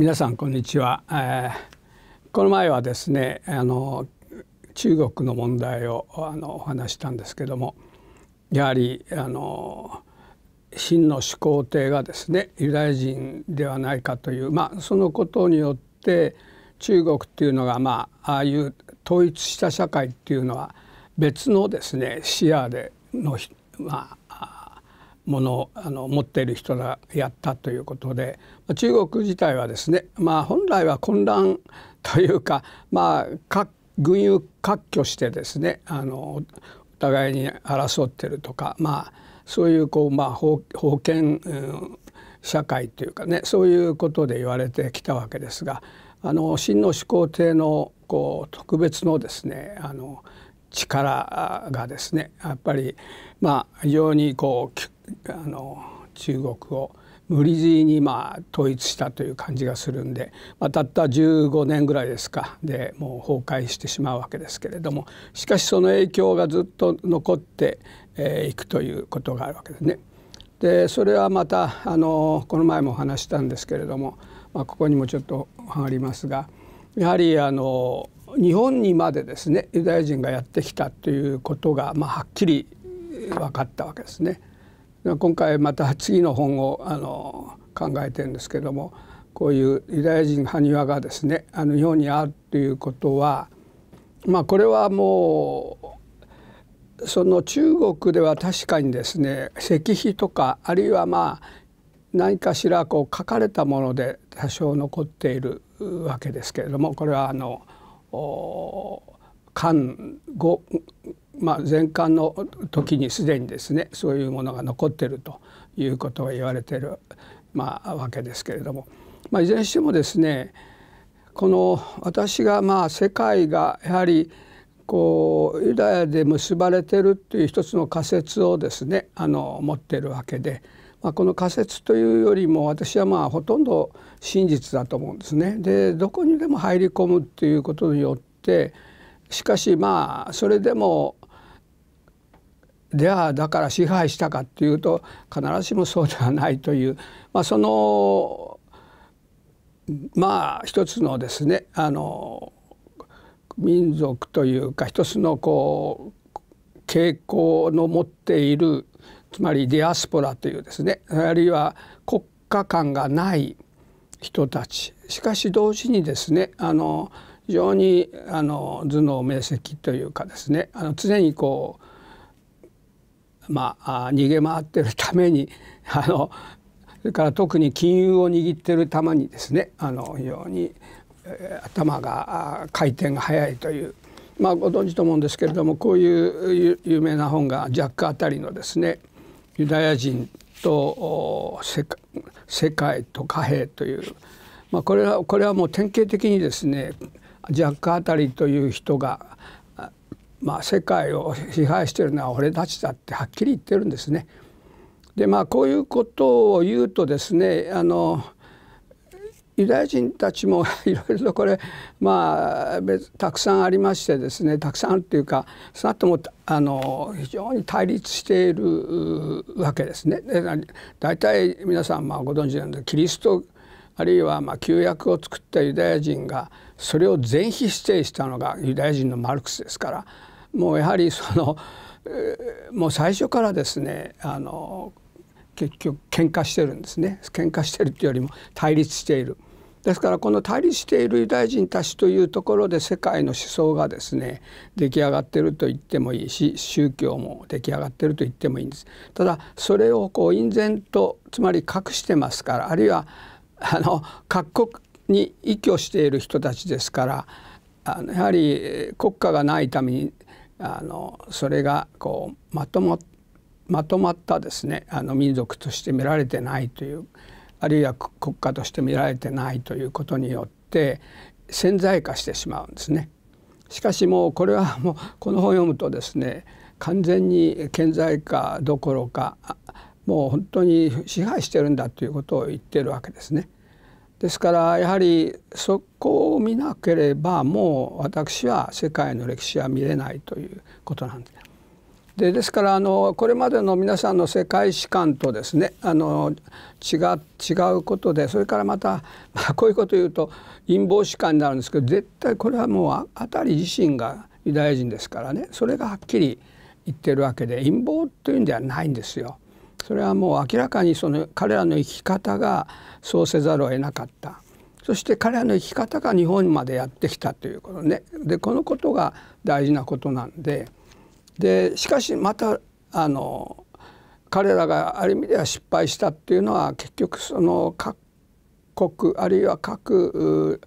皆さんこんにちは、えー、この前はですねあの中国の問題をあのお話したんですけどもやはりあの秦の始皇帝がですねユダヤ人ではないかというまあそのことによって中国っていうのがまあああいう統一した社会っていうのは別のですね視野でのまあものをあの持っている人がやったということで中国自体はですね、まあ、本来は混乱というか、まあ、軍友割拠してですねあのお互いに争ってるとか、まあ、そういうこう、まあ、封建、うん、社会というかねそういうことで言われてきたわけですがあの秦の始皇帝のこう特別のですねあの力がですねやっぱりまあ非常にこうあの中国を無理強いにまあ統一したという感じがするんで、まあ、たった15年ぐらいですかでもう崩壊してしまうわけですけれどもしかしその影響がずっと残っていくということがあるわけですね。でそれはまたあのこの前もお話したんですけれども、まあ、ここにもちょっとありますがやはりあの日本にまでですねユダヤ人がやってきたということが、まあ、はっきり分かったわけですね。今回また次の本をあの考えてるんですけどもこういうユダヤ人埴輪がですねあの日本にあるということはまあこれはもうその中国では確かにですね石碑とかあるいはまあ何かしらこう書かれたもので多少残っているわけですけれどもこれはあの漢語まあ、前漢の時にすでにですねそういうものが残ってるということが言われてる、まあ、わけですけれども、まあ、いずれにしてもですねこの私がまあ世界がやはりこうユダヤで結ばれてるっていう一つの仮説をですねあの持ってるわけで、まあ、この仮説というよりも私はまあほとんど真実だと思うんですね。でどこにでも入り込むっていうことによってしかしまあそれでもじゃあだから支配したかっていうと必ずしもそうではないという、まあ、そのまあ一つのですねあの民族というか一つのこう傾向の持っているつまりディアスポラというですねあるいは国家感がない人たちしかし同時にですねあの非常にあの頭脳明晰というかですねあの常にこうまあ、逃げ回ってるために あのそれから特に金融を握ってるたまにですねあの非常に、えー、頭が回転が速いという、まあ、ご存知と思うんですけれどもこういう有名な本がジャック・あたりのですね「ユダヤ人と世界と貨幣」という、まあ、これはこれはもう典型的にですねジャック・あたりという人がまあ、世界を支配しているのは俺たちだってはっきり言ってるんですね。でまあこういうことを言うとですねあのユダヤ人たちも いろいろとこれまあたくさんありましてですねたくさんあるというかその後ともあの非常に対立しているわけですね。大体皆さんまあご存知なんでキリストあるいはまあ旧約を作ったユダヤ人がそれを全否定したのがユダヤ人のマルクスですからもうやはりそのもう最初からですねあの結局喧嘩してるんですね喧嘩してるというよりも対立している。ですからこの対立しているユダヤ人たちというところで世界の思想がですね出来上がってると言ってもいいし宗教も出来上がってると言ってもいいんです。ただそれをこう隠然とつまり隠してますからあるいはあの各国に依拠している人たちですからあのやはり国家がないためにあのそれがこうまともまとまったですねあの民族として見られてないというあるいは国家として見られてないということによって潜在化してしまうんですね。しかしもうこれはもうこの本を読むとですね完全に顕在化どころかもう本当に支配してるんだということを言ってるわけですね。ですからやはりそこを見なければもう私は世界の歴史は見れないということなんです。でですからあのこれまでの皆さんの世界史観とですねあの違違うことでそれからまた、まあ、こういうこと言うと陰謀史観になるんですけど絶対これはもうあたり自身がユダヤ人ですからねそれがはっきり言ってるわけで陰謀というんではないんですよ。それはもう明らかにその彼らの生き方がそうせざるを得なかったそして彼らの生き方が日本までやってきたということねでこのことが大事なことなんででしかしまたあの彼らがある意味では失敗したっていうのは結局その各国あるいは各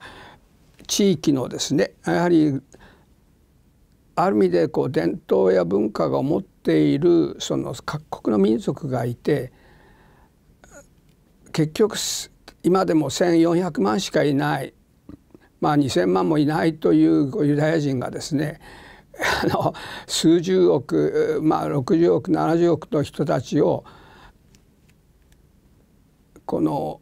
地域のですねやはりある意味でこう伝統や文化が思っているその各国の民族がいて結局今でも1,400万しかいないまあ、2,000万もいないというユダヤ人がですねあの数十億、まあ、60億70億の人たちをこの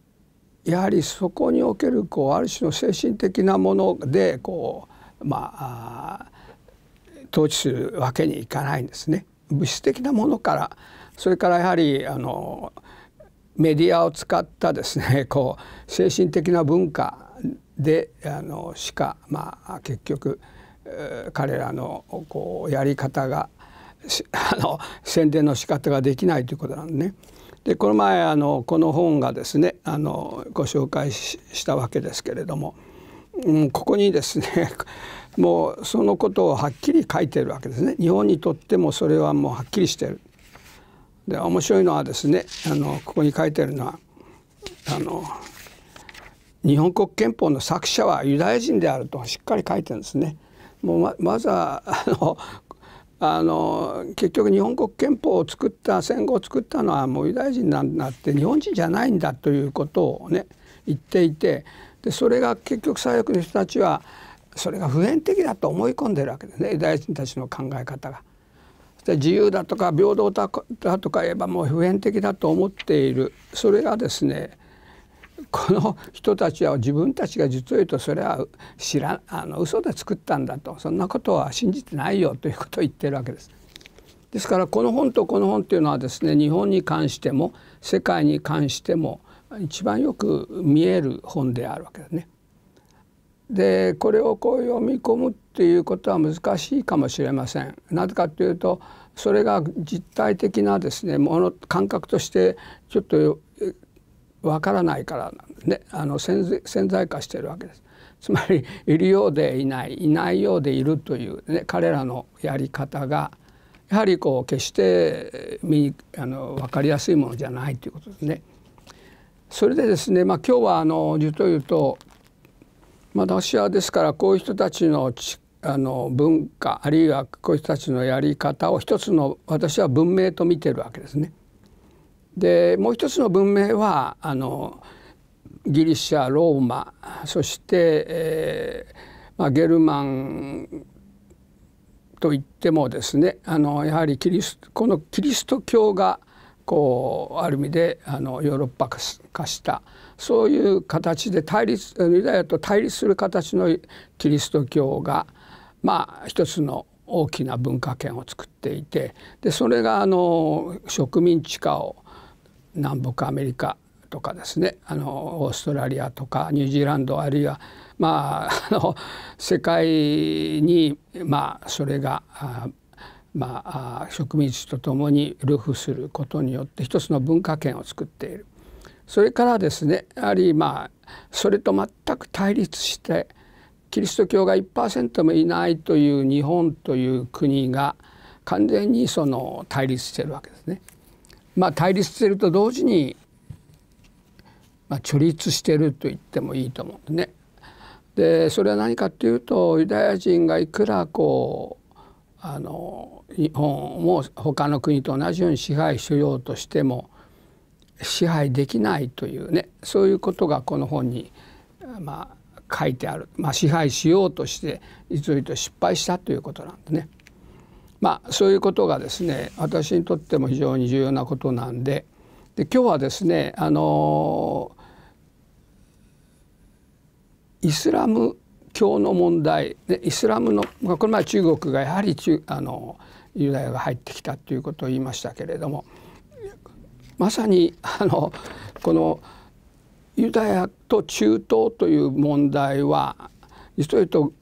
やはりそこにおけるこうある種の精神的なものでこう、まあ、統治するわけにいかないんですね。物質的なものからそれからやはりあのメディアを使ったですね こう精神的な文化であのしか、まあ、結局彼らのこうやり方が あの宣伝の仕方ができないということなんでね。でこの前あのこの本がですねあのご紹介したわけですけれどもうん、ここにですね もうそのことをはっきり書いてるわけですね日本にとってもそれはもうはっきりしてる。で面白いのはですねあのここに書いてるのはあの日本国憲法の作者はユダヤ人であるとしっかり書いてるんですね。もうままずはあのあの結局日本国憲法を作った戦後を作ったのはもうユダヤ人なんだって日本人じゃないんだということをね言っていてでそれが結局左翼の人たちはそれが普遍的だと思い込んでるわけですねユダヤ人たちの考え方が。自由だとか平等だとか言えばもう普遍的だと思っているそれがですねこの人たちは自分たちが実を言うとそれは知らあの嘘で作ったんだとそんなことは信じてないよということを言ってるわけです。ですからこの本とこの本というのはですね日本に関しても世界に関しても一番よく見える本であるわけですね。でこれをこう読み込むっていうことは難しいかもしれません。なぜかというとそれが実体的なですねもの感覚としてちょっとわからないからねあの潜在化しているわけです。つまりいるようでいないいないようでいるという、ね、彼らのやり方がやはりこう決してあの分かりやすいものじゃないということですね。それでですね、まあ、今日はあの実を言うと、まあ、私はですからこういう人たちのちあの文化あるいはこういう人たちのやり方を一つの私は文明と見てるわけですね。でもう一つの文明はあのギリシャローマそして、えーまあ、ゲルマンといってもですねあのやはりキリスこのキリスト教がこうある意味であのヨーロッパ化したそういう形で対立ユダヤと対立する形のキリスト教がまあ一つの大きな文化圏を作っていてでそれがあの植民地化を南北アメリカとかですねあのオーストラリアとかニュージーランドあるいは、まあ、あの世界に、まあ、それがまあ、植民地とともに流布することによって一つの文化圏を作っているそれからですねやはりまあそれと全く対立してキリスト教が1%もいないという日本という国が完全にその対立してるわけですね。まあ、対立してると同時に、まあ、貯立してると言ってもいいと思うんでね。でそれは何かっていうとユダヤ人がいくらこうあの日本も他の国と同じように支配しようとしても支配できないというねそういうことがこの本に、まあ、書いてある、まあ、支配しようとしてと失敗したということなんでね、まあ、そういうことがですね私にとっても非常に重要なことなんでで今日はですねあのイスラム教の問題でイスラムの、まこの前中国がやはり中あのユダヤが入ってきたということを言いましたけれどもまさにあのこのユダヤと中東という問題は実を言うと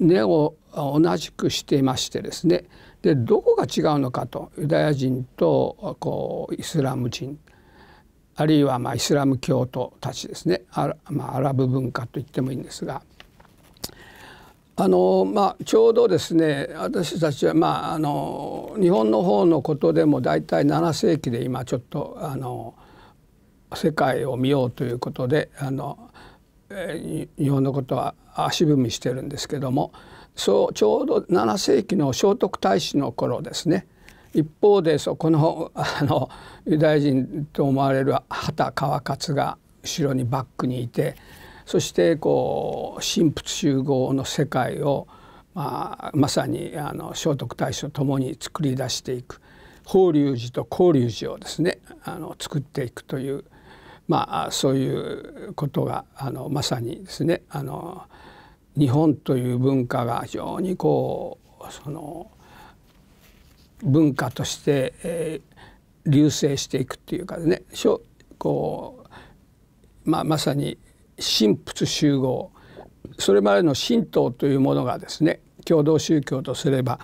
根を同じくしていましてですねでどこが違うのかとユダヤ人とこうイスラム人あるいはまあイスラム教徒たちですねアラ,、まあ、アラブ文化と言ってもいいんですがあのまあ、ちょうどですね私たちは、まあ、あの日本の方のことでも大体7世紀で今ちょっとあの世界を見ようということであの、えー、日本のことは足踏みしてるんですけどもそうちょうど7世紀の聖徳太子の頃ですね一方でそこのあのユダヤ人と思われる畑川勝が後ろにバックにいてそしてこう神仏集合の世界を、まあ、まさにあの聖徳太子と共に作り出していく法隆寺と法隆寺をですねあの作っていくという、まあ、そういうことがあのまさにですねあの日本という文化が非常にこうその文化として、えー、流星していくっていうかねこう、まあ、まさに神仏集合それまでの神道というものがですね共同宗教とすれば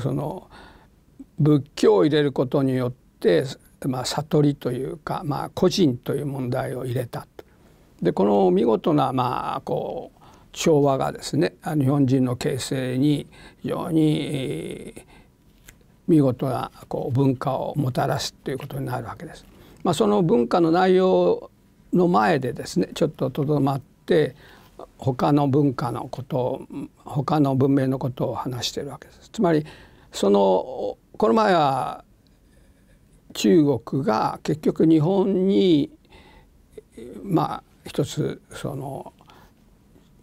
その仏教を入れることによってまあ、悟りというか、まあ、個人という問題を入れたでこの見事な、まあ、こう調和がですね日本人の形成に非常に、見事なこう文化をもたらすということになるわけです。まあ、その文化の内容の前でですねちょっととどまって他の文化のことを他の文明のことを話しているわけです。つまりそのこの前は中国が結局日本にまあ一つその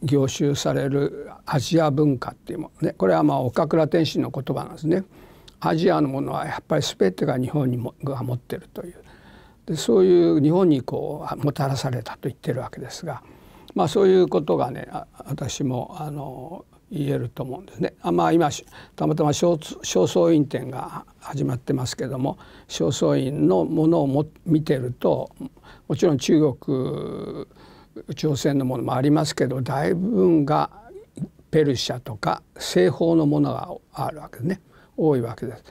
凝集されるアジア文化っていうものねこれはまあ岡倉天心の言葉なんですね。アジアのものはやっぱり全てが日本にもが持ってるというでそういう日本にこうもたらされたと言ってるわけですが、まあ、そういうことがね私もあの言えると思うんですね。あまあ今、たまたま正倉院展が始まってますけども正倉院のものをも見てるともちろん中国朝鮮のものもありますけど大部分がペルシャとか西方のものがあるわけね多いわけです。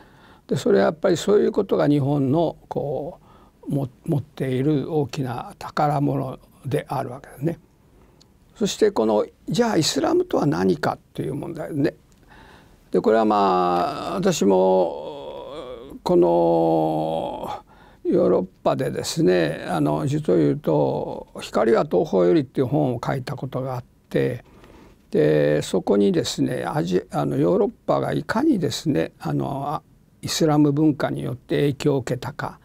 でそれはやっぱりそういうことが日本のこう持っている大きな宝物であるわけですね。そしてこのじゃあイスラムとは何かという問題ですね。でこれはまあ私もこのヨーロッパでですね「あの実を言うと光は東方より」っていう本を書いたことがあってでそこにですねアジあのヨーロッパがいかにですねあのイスラム文化によって影響を受けたか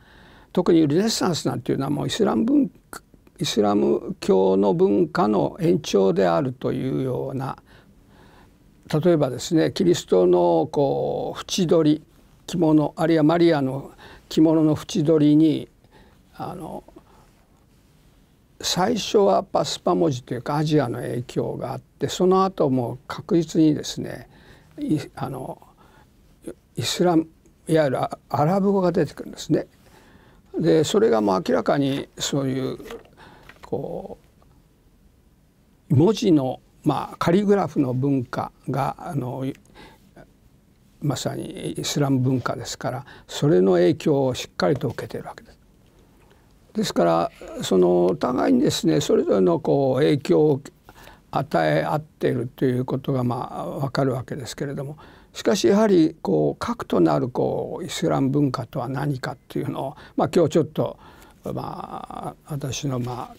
特にルネッサンスなんていうのはもうイスラム文イスラム教の文化の延長であるというような例えばですねキリストのこう縁取り着物あるいはマリアの着物の縁取りにあの最初はパスパ文字というかアジアの影響があってその後も確実にですねあのイスラムいわゆるアラブ語が出てくるんですね。でそれがもう明らかにそういうこう文字の、まあ、カリグラフの文化があのまさにイスラム文化ですからそれの影響をしっかりと受けているわけです。ですからそのお互いにですねそれぞれのこう影響を与え合っているということがまあ分かるわけですけれどもしかしやはりこう核となるこうイスラム文化とは何かっていうのを、まあ、今日ちょっと、まあ、私の、まあ、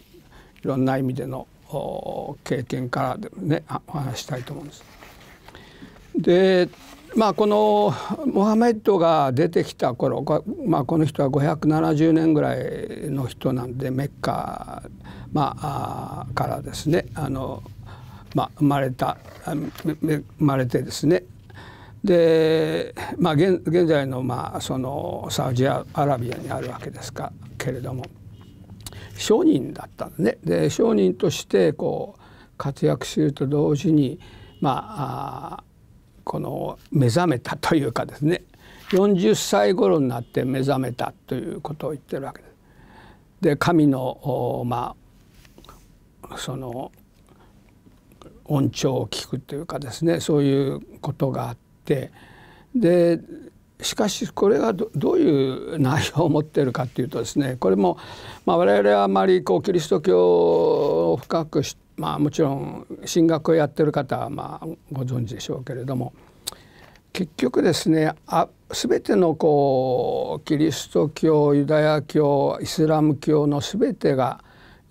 いろんな意味での経験からで、ね、お話したいと思うんです。でまあこのモハメッドが出てきた頃、まあ、この人は570年ぐらいの人なんでメッカ、まあ、あからですねあの、まあ、生まれた生まれてですねで、まあ、現現在の,、まあそのサウジアラビアにあるわけですかけれども商人だったんで,、ね、で商人としてこう活躍すると同時に、まあ、あこの目覚めたというかですね40歳頃になって目覚めたということを言ってるわけです。で神のまあその恩寵を聞くというかですねそういうことがあっってでしかしこれがどういう内容を持っているかっていうとですねこれも、まあ、我々はあまりこうキリスト教を深くし、まあ、もちろん神学をやってる方はまあご存知でしょうけれども結局ですねあ全てのこうキリスト教ユダヤ教イスラム教の全てが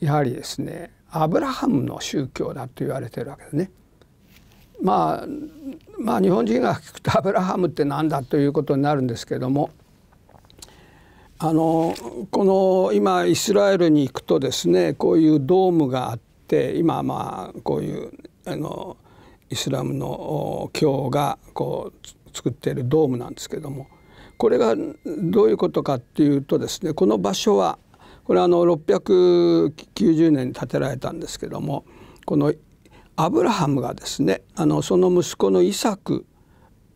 やはりですねアブラハムの宗教だと言われてるわけですね。まあまあ日本人が聞くとアブラハムって何だということになるんですけどもあのこの今イスラエルに行くとですねこういうドームがあって今まあこういうあのイスラムの教がこう作っているドームなんですけどもこれがどういうことかっていうとですねこの場所はこれはあの690年に建てられたんですけどもこのアブラハムがですねあのその息子のイサク、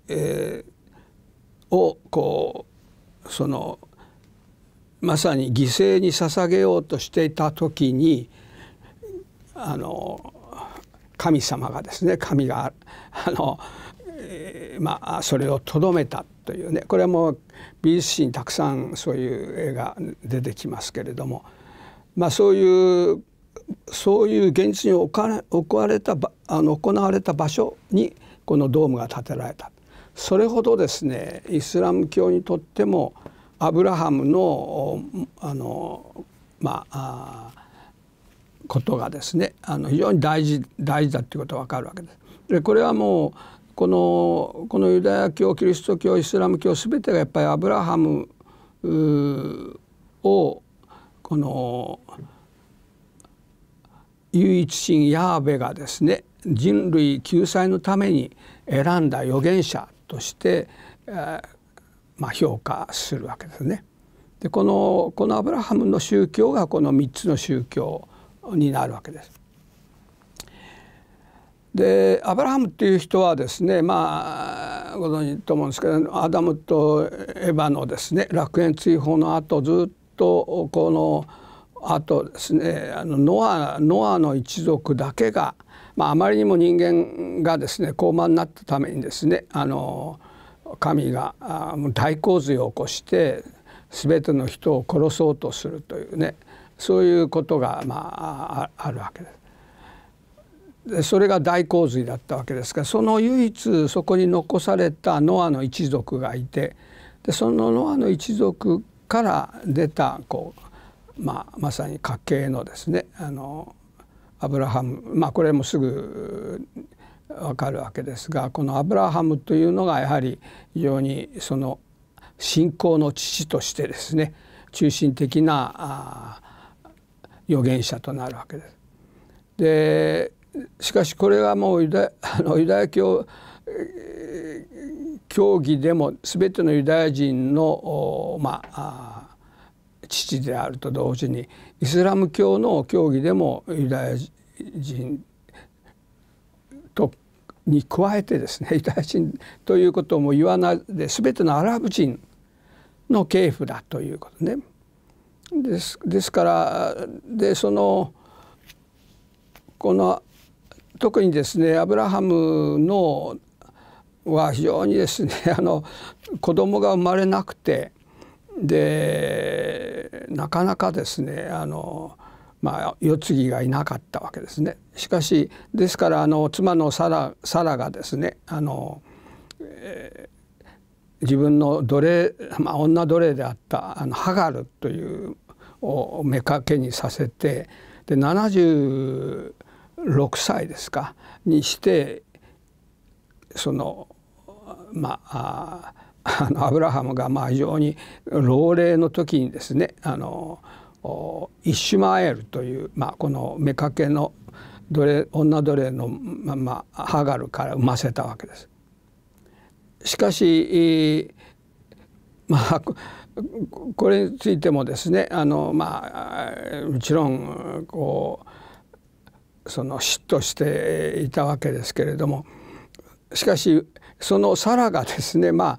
えー、をこうそのまさに犠牲に捧げようとしていた時にあの神様がですね神があの、えー、まあ、それをとどめたというねこれはもう美術史にたくさんそういう絵が出てきますけれども、まあ、そういうそういう現実に置かれたあの行われた場所にこのドームが建てられたそれほどですねイスラム教にとってもアブラハムのあのまあことがですねあの非常に大事大事だということが分かるわけです。でこれはもうこのこのユダヤ教キリスト教イスラム教全てがやっぱりアブラハムをこの唯一神ヤーベがですね人類救済のために選んだ預言者として、えー、まあ、評価するわけですね。でこのこのアブラハムの宗教がこの3つの宗教になるわけです。でアブラハムっていう人はですねまあご存知と思うんですけどアダムとエヴァのですね楽園追放の後ずっとこのあとですねあのノアノアの一族だけが、まあ、あまりにも人間がですね高慢になったためにですねあの神が大洪水を起こして全ての人を殺そうとするというねそういうことが、まあ、あるわけです。でそれが大洪水だったわけですがその唯一そこに残されたノアの一族がいてでそのノアの一族から出たこうまあ、まさに家系のですねあのアブラハム、まあ、これもすぐわかるわけですがこのアブラハムというのがやはり非常にその信仰の父としてですね中心的な預言者となるわけです。でしかしこれはもうユダ あのユダヤ教教義でも全てのユダヤ人のまあ父であると同時にイスラム教の教義でもユダヤ人とに加えてですねユダヤ人ということも言わないで全てのアラブ人の系譜だということね。ですですからでそのこの特にですねアブラハムのは非常にですねあの子供が生まれなくてでなかなかですねあの、まあ、世継ぎがいなかったわけですね。しかしですからあの妻のサラサラがですねあの、えー、自分の奴隷、まあ、女奴隷であったあのハガルというを目かけにさせてで76歳ですかにしてそのまああのアブラハムがまあ非常に老齢の時にですねあのイシュマエルという、まあ、この妾の奴隷女奴隷の、まあ、ハガルから産ませたわけです。しかし、まあ、これについてもですねあの、まあ、もちろんこうその嫉妬していたわけですけれどもしかしそのラがですねまあ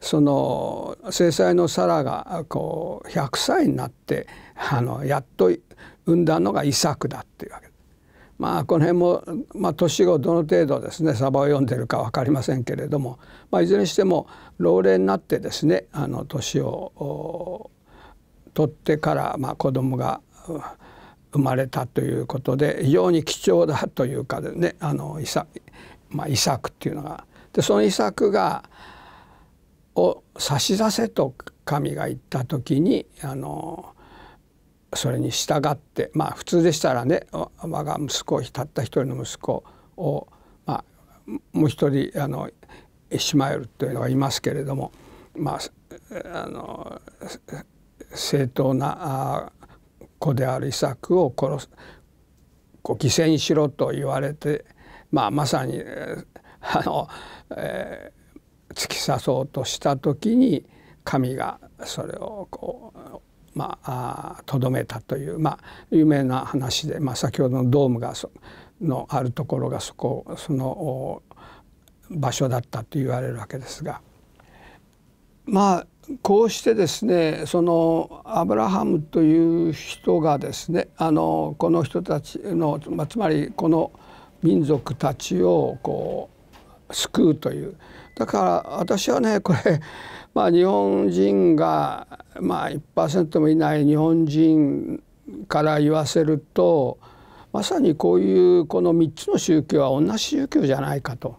その制裁のラがこう100歳になってあのやっと産んだのがイサクだっていうわけまあこの辺も、まあ、年後どの程度ですねサバを読んでるか分かりませんけれども、まあ、いずれにしても老齢になってですねあの年を取ってから、まあ、子供が生まれたということで非常に貴重だというかでねあのイサ,、まあ、イサクっていうのがでそのイサクがを差し出せと神が言った時にあのそれに従ってまあ普通でしたらね我が息子たった一人の息子を、まあ、もう一人あのイシマエルというのがいますけれども、まあ、あの正当な子であるイサクを殺すこう犠牲にしろと言われて、まあ、まさにあの、えー、突き刺そうとした時に神がそれをこうまあとどめたという、まあ、有名な話で、まあ、先ほどのドームがのあるところがそこその場所だったと言われるわけですがまあこうしてですねそのアブラハムという人がですねあのこの人たちの、つまりこの民族たちをこう救うというだから私はねこれ、まあ、日本人が、まあ1、もいない日本人から言わせるとまさにこういうこの3つの宗教は同じ宗教じゃないかと。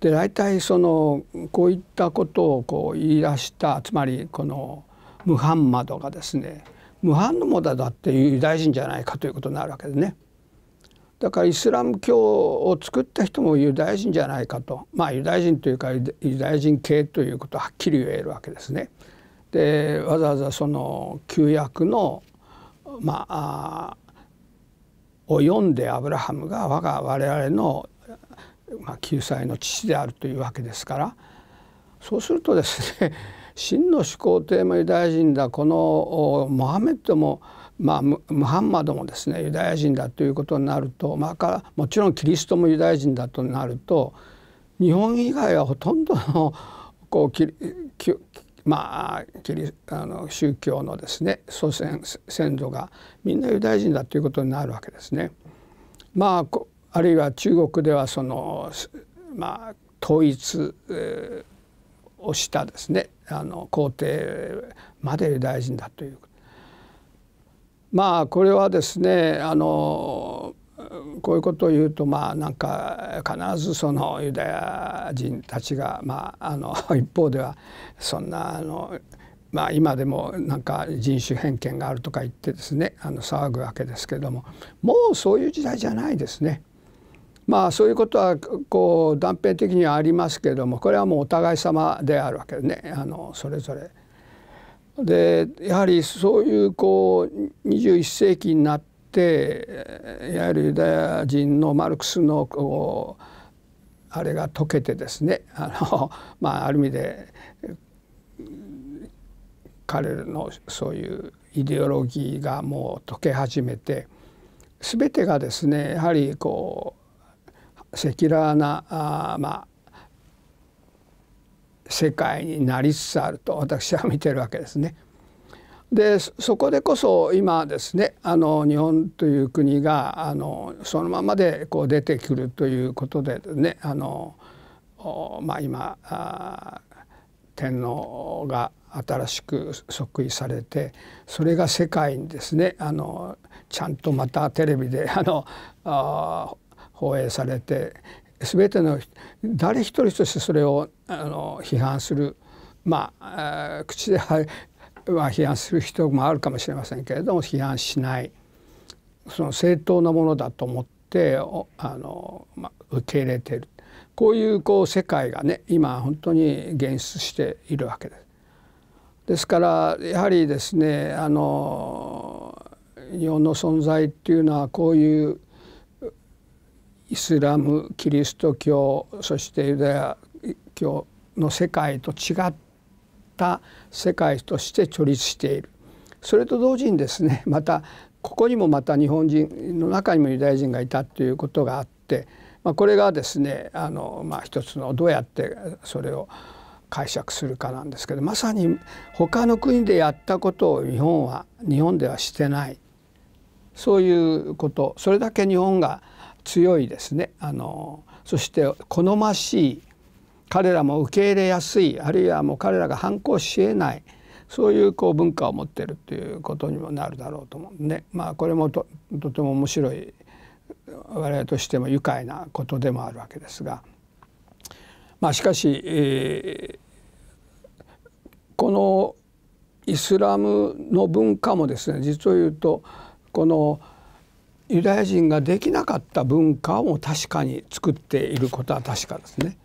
で大体そのこういったことをこう言い出したつまりこのムハンマドがですねムハンマドだってユダヤ人じゃないかということになるわけですね。だからイスラム教を作った人もユダヤ人じゃないかとまあユダヤ人というかユダヤ人系ということはっきり言えるわけですね。でわざわざその旧約のまあを読んでアブラハムが我が我々の、まあ、救済の父であるというわけですからそうするとですね真の始皇帝もユダヤ人だこのモハメッドもまあ、ムハンマドもですねユダヤ人だということになると、まあ、もちろんキリストもユダヤ人だとなると日本以外はほとんどのこうキキまあ、キリあの宗教のですね祖先先祖がみんなユダヤ人だということになるわけですね。まあ、あるいは中国ではその、まあ、統一、をしたですねあの皇帝までユダヤ人だということ。まあこれはですねあのこういうことを言うとまあなんか必ずそのユダヤ人たちがまああの 一方ではそんなあのまあ今でもなんか人種偏見があるとか言ってですねあの騒ぐわけですけれどももうそういう時代じゃないですね。まあそういうことはこう断片的にはありますけれどもこれはもうお互い様であるわけでねあのそれぞれでやはりそういうこう21世紀になっていわゆるユダヤ人のマルクスのこうあれが解けてですねあの、まあ、ある意味で彼らのそういうイデオロギーがもう解け始めて全てがですねやはりこう赤裸々なあ、ま世界になりつつあると私は見てるわけですね。でそこでこそ今ですねあの日本という国があのそのままでこう出てくるということでねあの、まあ今、今天皇が新しく即位されてそれが世界にですねあのちゃんとまたテレビであのあ放映されて全ての誰一人としてそれをあの批判するまあ口では批判する人もあるかもしれませんけれども批判しないその正当なものだと思ってあの、まあ、受け入れているこういうこう世界がね今本当に現出しているわけです。ですからやはりですねあの日本の存在っていうのはこういうイスラムキリスト教そしてユダヤ教の世界と違った世界として著立しているそれと同時にですね またここにもまた日本人の中にもユダヤ人がいたということがあって、まあ、これがですねあの、まあ、一つのどうやってそれを解釈するかなんですけどまさに他の国でやったことを日本は日本ではしてないそういうことそれだけ日本が強いですねあのそして好ましい彼らも受け入れやすいあるいはもう彼らが反抗しえないそういうこう文化を持ってるということにもなるだろうと思うんで、まあ、これもととても面白い我々としても愉快なことでもあるわけですが、まあ、しかし、えー、このイスラムの文化もですね実を言うとこのユダヤ人ができなかった文化を確かに作っていることは確かですね。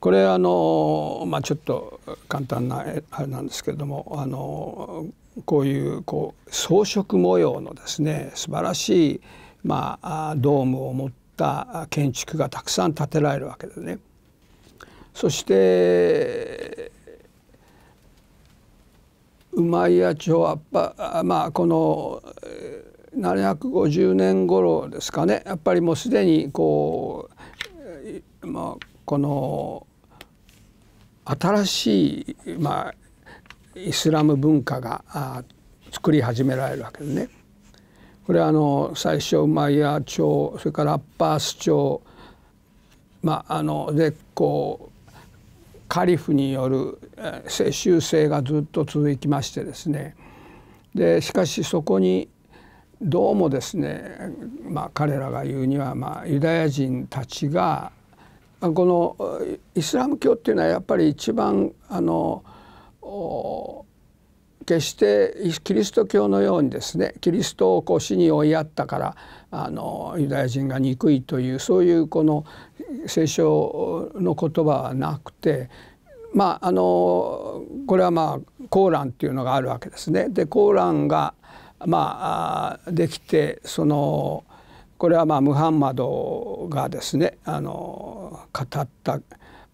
これあの、まあ、ちょっと簡単なあれなんですけれどもあのこういうこう装飾模様のですね素晴らしい、まあ、ドームを持った建築がたくさん建てられるわけでね。そしてウマイヤ朝はまあこの750年頃ですかねやっぱりもうすでにこう、まあ、この新しい、まあ、イスラム文化が作り始められるわけですね。これはあの最初ウマイヤ朝それからアッパース朝、まあ、あのでこうカリフによる世襲制がずっと続きましてですねでしかしそこにどうもですね、まあ、彼らが言うには、まあ、ユダヤ人たちがこのイスラム教っていうのはやっぱり一番あの決してキリスト教のようにですねキリストをこう死に追いやったからあのユダヤ人が憎いというそういうこの聖書の言葉はなくてまああのこれはまあコーランっていうのがあるわけですね。でコーランがまあ、できてそのこれはまあムハンマドがですねあの語った、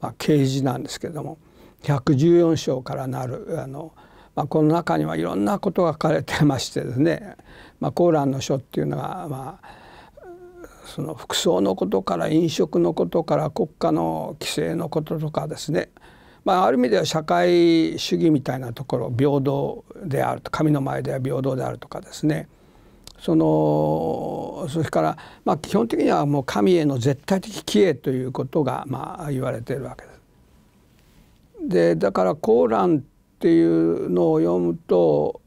まあ、啓示なんですけれども114章からなるあの、まあ、この中にはいろんなことが書かれてましてですね、まあ、コーランの書っていうのが、まあ、その服装のことから飲食のことから国家の規制のこととかですねまあ、ある意味では社会主義みたいなところ平等であると神の前では平等であるとかですねそのそれから、まあ、基本的にはもう神への絶対的帰依ということが、まあ、言われているわけです。でだからコーランっていうのを読むと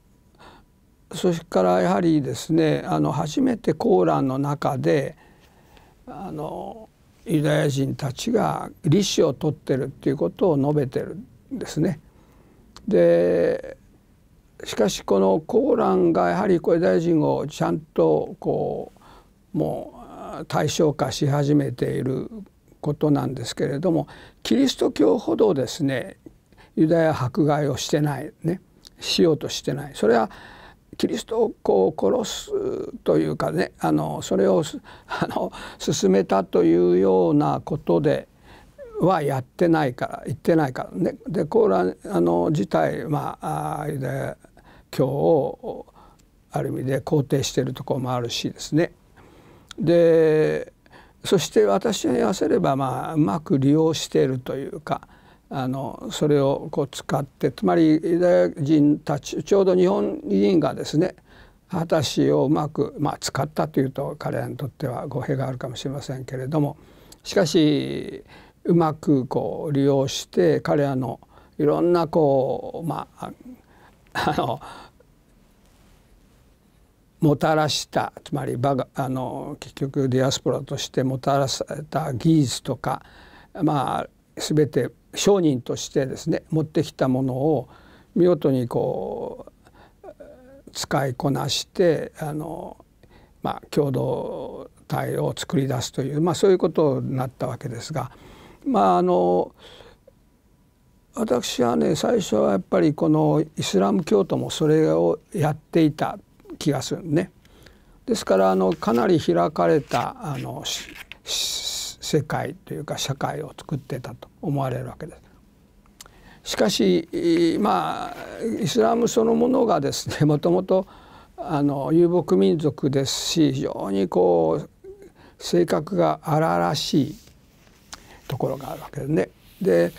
それからやはりですねあの初めてコーランの中であのユダヤ人たちが利子を取ってるっていうことを述べてるんですね。でしかしこのコーランがやはりこれ大臣をちゃんとこうもう対象化し始めていることなんですけれどもキリスト教ほどですねユダヤ迫害をしてないねしようとしてないそれはキリストを殺すというかねあのそれを あの進めたというようなことではやってないから言ってないからねでコーランあの自体まああで日をある意味で肯定しているところもあるしですねでそして私に言わせればまあうまく利用しているというかあのそれをこう使ってつまりユダヤ人たちちょうど日本人がですね畑をうまく、まあ、使ったというと彼らにとっては語弊があるかもしれませんけれどもしかしうまくこう利用して彼らのいろんなこうまああのもたらしたつまりバガあの結局ディアスポラとしてもたらされた技術とかまあ全て商人としてですね持ってきたものを見事にこう使いこなしてあの、まあ、共同体を作り出すという、まあ、そういうことになったわけですが、まあ、あの私はね最初はやっぱりこのイスラム教徒もそれをやっていた気がするね。ですからあのかなり開かれたあの世界というか社会を作ってたと思われるわけです。しかしまあイスラムそのものがですね もともとあの遊牧民族ですし非常にこう性格が荒々しいところがあるわけですね。で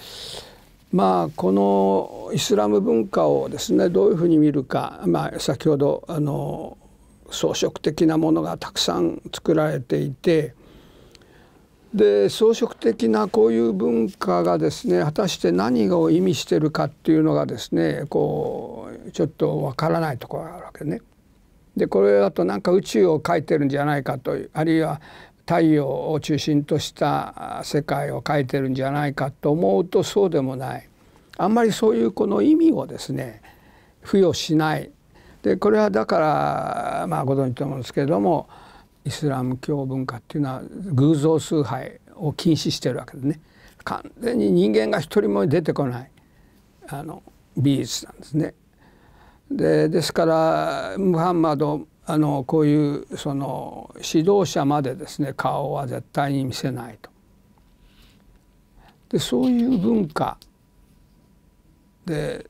まあこのイスラム文化をですねどういうふうに見るか、まあ、先ほどあの装飾的なものがたくさん作られていてで装飾的なこういう文化がですね果たして何を意味してるかっていうのがですねこうちょっとわからないところがあるわけね。でこれだとなんか宇宙を描いてるんじゃないかとあるいは太陽を中心とした世界を描いてるんじゃないかと思うとそうでもないあんまりそういうこの意味をですね付与しないでこれはだからまあご存知と思うんですけれどもイスラム教文化っていうのは偶像崇拝を禁止してるわけでね完全に人間が一人も出てこないあの美術なんですね。でですからムハンマドあのこういうその指導者までですね顔は絶対に見せないと。でそういう文化で、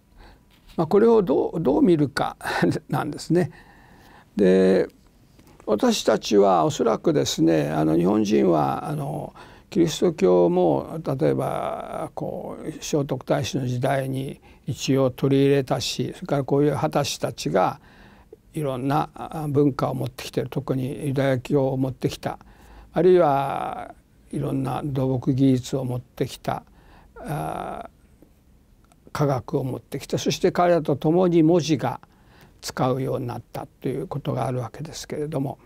まあ、これをどうどう見るかなんですね。で私たちはおそらくですねあの日本人はあのキリスト教も例えばこう聖徳太子の時代に一応取り入れたしそれからこういう旗士たちがいろんな文化を持ってきてる特にユダヤ教を持ってきたあるいはいろんな土木技術を持ってきた科学を持ってきたそして彼らと共に文字が使うようになったということがあるわけですけれども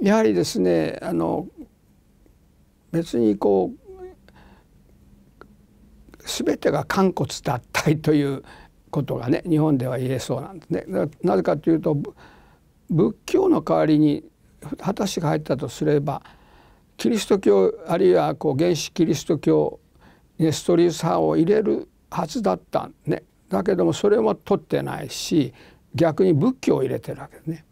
やはりですねあの別にこう全てが肝骨脱退ということがね日本では言えそうなんですね。なぜかというと仏教の代わりに二十歳が入ったとすればキリスト教あるいはこう原始キリスト教ネストリウス派を入れるはずだったねだけどもそれも取ってないし逆に仏教を入れてるわけですね。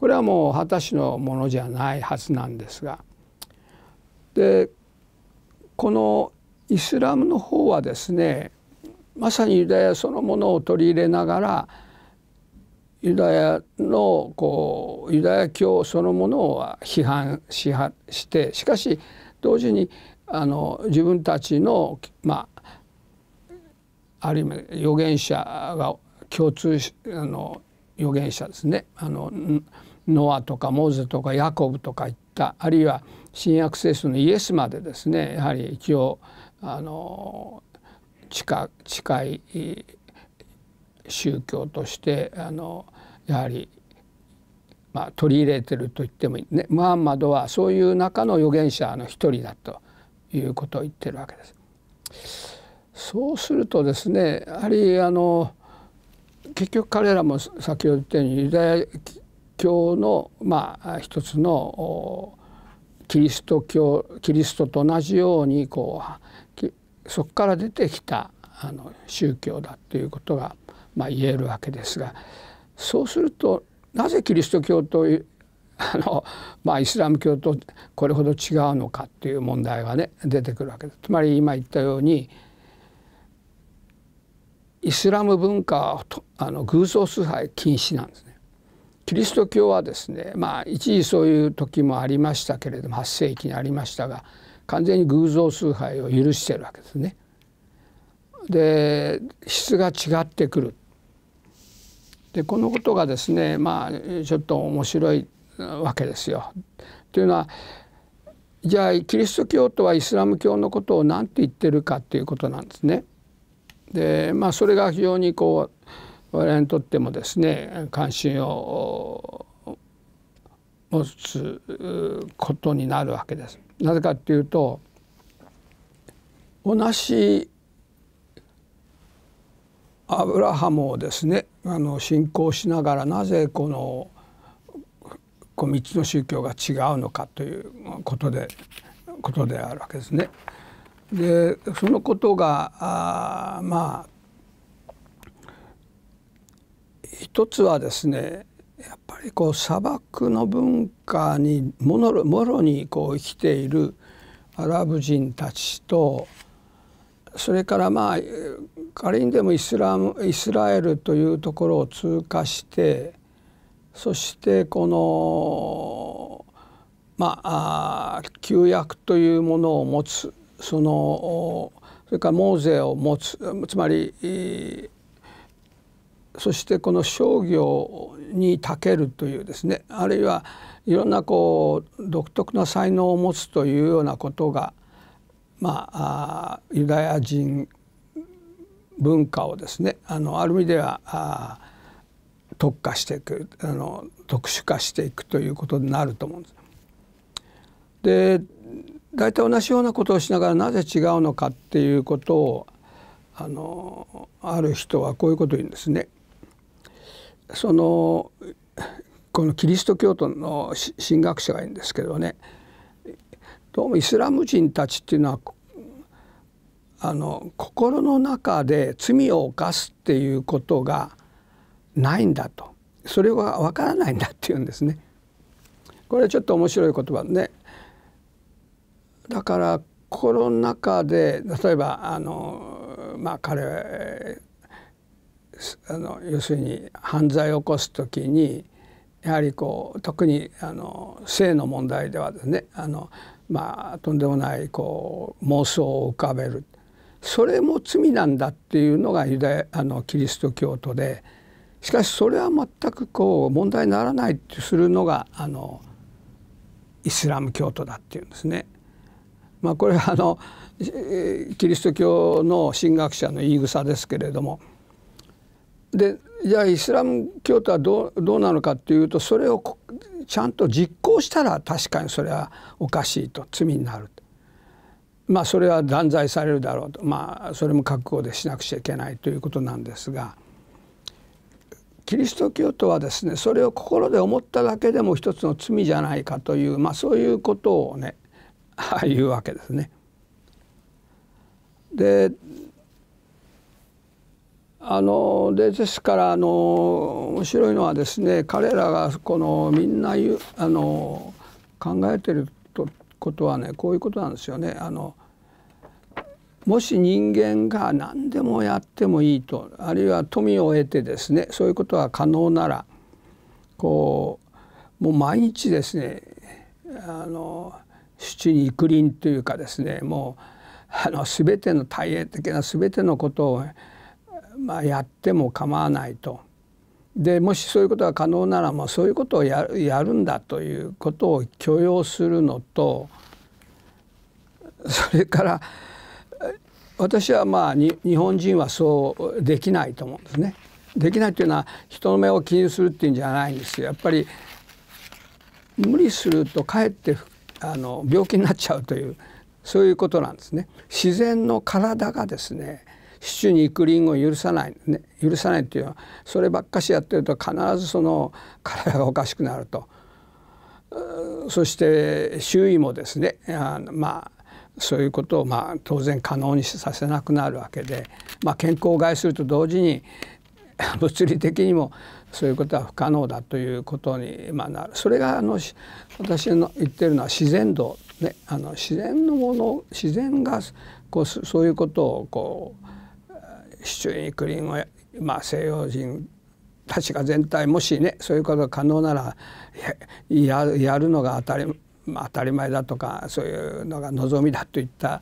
これはもう果たしのものじゃないはずなんですがでこのイスラムの方はですねまさにユダヤそのものを取り入れながらユダヤのこうユダヤ教そのものを批判しはしてしかし同時にあの自分たちのまあある意味預言者が共通あの預言者ですねあのノアとかモーゼとかヤコブとかいったあるいは新約聖書のイエスまでですねやはり一応あの近近い宗教としてあのやはり、まあ、取り入れてると言ってもいいねムハンマドはそういう中の預言者の一人だということを言ってるわけです。そうするとですねやはりあの結局彼らも先ほど言ったようにユダヤ教のまあ一つのキリスト教キリストと同じようにこうそこから出てきたあの宗教だということがまあ言えるわけですがそうするとなぜキリスト教とあのまあイスラム教とこれほど違うのかっていう問題がね出てくるわけです。つまり今言ったようにイスラム文化はあの偶像崇拝禁止なんですね。キリスト教はですねまあ一時そういう時もありましたけれども8世紀にありましたが完全に偶像崇拝を許してるわけですね。で質が違ってくる。でこのことがですねまあちょっと面白いわけですよ。というのはじゃあキリスト教徒はイスラム教のことを何て言ってるかということなんですね。で、まあ、それが非常にこう我々にとってもですね関心を持つことになるわけです。なぜかっていうと同じアブラハムをですねあの信仰しながらなぜこのこう3つの宗教が違うのかということでことであるわけですね。でそのことがあまあ一つはですねやっぱりこう砂漠の文化にもろもろにこう生きているアラブ人たちとそれからまあ仮にでもイスラムイスラエルというところを通過してそしてこのまあ旧約というものを持つそのそれからモーゼを持つつまりそしてこの商業に長けるというですねあるいはいろんなこう独特な才能を持つというようなことが、まあ、ユダヤ人文化をですねあのある意味では特化していくあの特殊化していくということになると思うんです。で大体同じようなことをしながらなぜ違うのかっていうことをあのある人はこういうことを言うんですね。そのこのキリスト教徒の神学者がいるんですけどねどうもイスラム人たちっていうのはあの心の中で罪を犯すっていうことがないんだとそれは分からないんだっていうんですね。これちょっと面白い言葉ねだからコロナ禍で例えばあの、まあ、彼あの要するに犯罪を起こす時にやはりこう特にあの性の問題ではですねあの、まあ、とんでもないこう妄想を浮かべるそれも罪なんだっていうのがユダヤあのキリスト教徒でしかしそれは全くこう問題にならないってするのがあのイスラム教徒だっていうんですね。まあ、これはあのキリスト教の神学者の言い草ですけれどもでじゃあイスラム教徒はどうどうなのかっていうとそれをちゃんと実行したら確かにそれはおかしいと罪になるとまあそれは断罪されるだろうとまあそれも覚悟でしなくちゃいけないということなんですがキリスト教徒はですねそれを心で思っただけでも一つの罪じゃないかというまあそういうことをね いうわけですね。であのでですからあの面白いのはですね彼らがこのみんなあの考えてることはねこういうことなんですよね。あのもし人間が何でもやってもいいとあるいは富を得てですねそういうことが可能ならこうもう毎日ですねあの七に育輪というかですねもうあの全ての大栄的な全てのことを、まあ、やっても構わないと。でもしそういうことが可能ならもうそういうことをやるやるんだということを許容するのと それから私はまあ日本人はそうできないと思うんですね。できないというのは人の目を気にするっていうんじゃないんですよ。やっぱり無理するとかえってあの病気になっちゃうというそういうことなんですね。自然の体がですねシ中に行くリンゴを許さない、ね、許さないっていうのはそればっかしやってると必ずその体がおかしくなるとそして周囲もですねあのまあそういうことをまあ当然可能にさせなくなるわけで、まあ、健康を害すると同時に 物理的にもそういうことは不可能だということに、まあ、なるそれがあの私の言ってるのは自然度、ね、あの自然のもの自然がこうそういうことをこうシチュイークリンを、まあ、西洋人たちが全体もしねそういうことが可能ならややるのが当たりまあ、当たり前だとかそういうのが望みだといった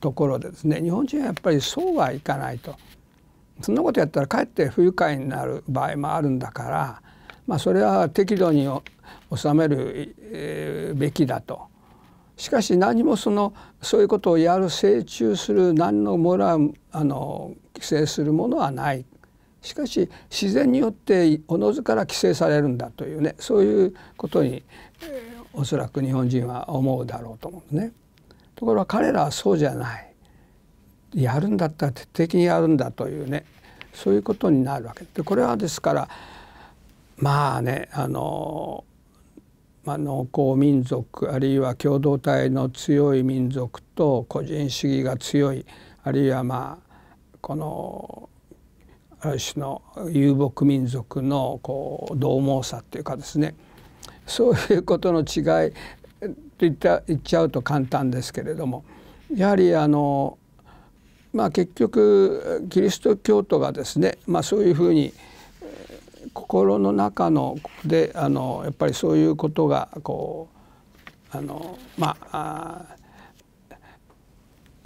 ところでですね日本人はやっぱりそうはいかないとそんなことやったらかえって不愉快になる場合もあるんだから、まあ、それは適度に収めるべきだと。しかし何もそのそういうことをやる成求する何のもらうあの規制するものはないしかし自然によっておのずから規制されるんだというねそういうことに、えおそらく日本人は思うだろうと思うね。ところが彼らはそうじゃない。やるんだったら徹底的にやるんだというねそういうことになるわけでこれはですからまあねあの、まあ、農耕民族あるいは共同体の強い民族と個人主義が強いあるいはまあこのある種の遊牧民族のこう獰猛さっていうかですねそういうことの違いと言った言っちゃうと簡単ですけれどもやはりあのまあ、結局キリスト教徒がですね、まあ、そういうふうに心の中のであのやっぱりそういうことがこうあのまあ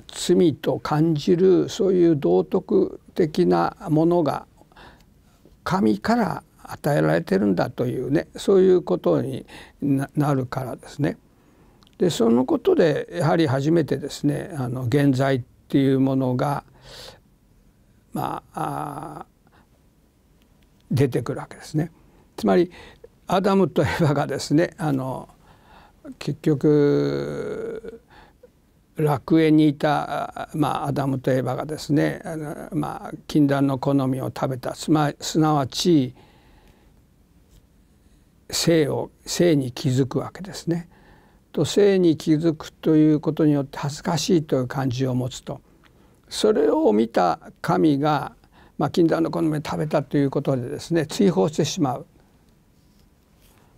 罪と感じるそういう道徳的なものが神から与えられてるんだというねそういうことになるからですね。でそのことでやはり初めてですねあの現在っていうものがまあ出てくるわけですね。つまりアダムとエヴァがですねあの結局楽園にいた、まあ、アダムとエヴァがですねあの、まあ、禁断の好みを食べたす,、ま、すなわち性を性に気づくわけですね。と性に気づくということによって恥ずかしいという感じを持つとそれを見た神が、まあ、禁断の好みを食べたということでですね追放してしまう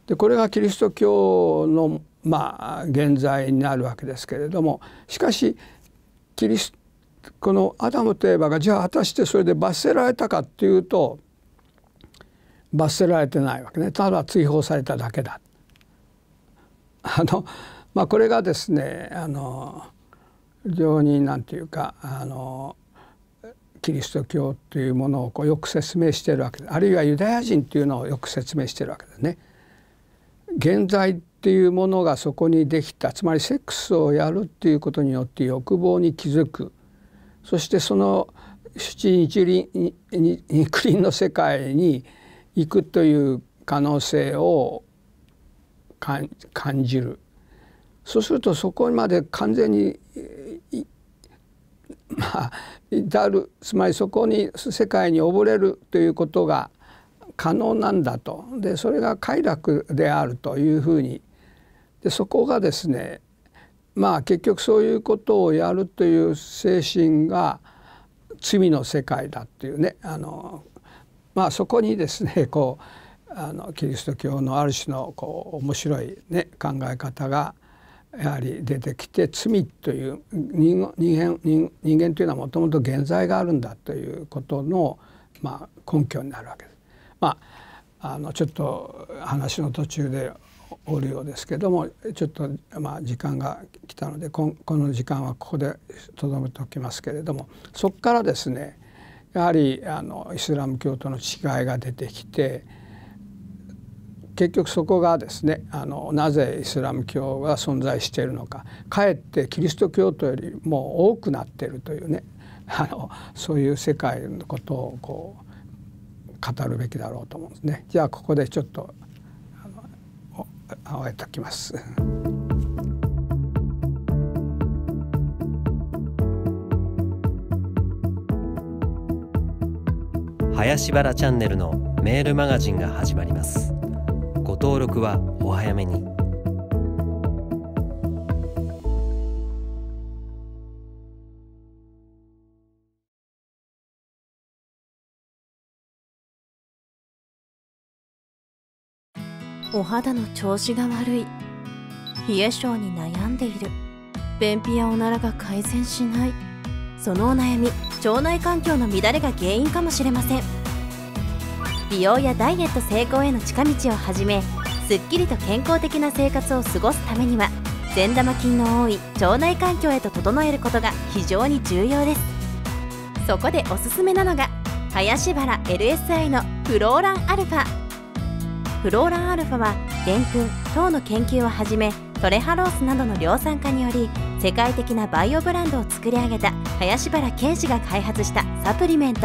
でこれがキリスト教のまあ現在になるわけですけれどもしかしキリスこのアダムといえばがじゃあ果たしてそれで罰せられたかっていうと罰せられてないわけねただ追放されただけだあの、まあ、これがですねあの非常に何て言うかあのキリスト教というものをこうよく説明しているわけであるいはユダヤ人というのをよく説明しているわけでね。現在っていうものがそこにできたつまりセックスをやるっていうことによって欲望に気づくそしてその七日輪肉輪の世界に行くという可能性を感じるそうするとそこまで完全にまあ至るつまりそこに世界に溺れるということが可能なんだとでそれが快楽であるというふうにでそこがですねまあ結局そういうことをやるという精神が罪の世界だっていうねあのまあそこにですねこうあのキリスト教のある種のこう面白い、ね、考え方がやはり出てきて罪という人間人間というのはもともと原罪があるんだということの、まあ、根拠になるわけです。まあ、あのちょっと話の途中でおるようですけどもちょっとまあ時間が来たのでこの時間はここでとどめておきますけれどもそこからですねやはりあのイスラム教との違いが出てきて結局そこがですねあのなぜイスラム教が存在しているのかかえってキリスト教徒よりも多くなっているというねあのそういう世界のことをこう語るべきだろうと思うんですね。じゃあここでちょっと終えときます。林原チャンネルのメールマガジンが始まります。登録はお早めに。お肌の調子が悪い冷え性に悩んでいる便秘やおならが改善しないそのお悩み腸内環境の乱れが原因かもしれません美容やダイエット成功への近道をはじめすっきりと健康的な生活を過ごすためには善玉菌の多い腸内環境へと整えることが非常に重要ですそこでおすすめなのが林原 LSI のフローランアルファフローランアルファはでんぷん糖の研究をはじめトレハロースなどの量産化により世界的なバイオブランドを作り上げた林原健氏が開発したサプリメント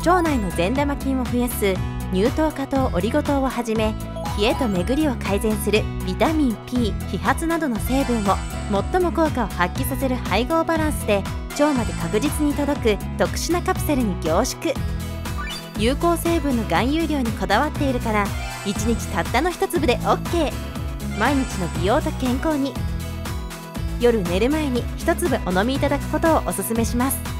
腸内の善玉菌を増やす乳糖化糖オリゴ糖をはじめ冷えと巡りを改善するビタミン P 揮発などの成分を最も効果を発揮させる配合バランスで腸まで確実に届く特殊なカプセルに凝縮有効成分の含有量にこだわっているから1日たったの1粒で OK 毎日の美容と健康に夜寝る前に1粒お飲みいただくことをおすすめします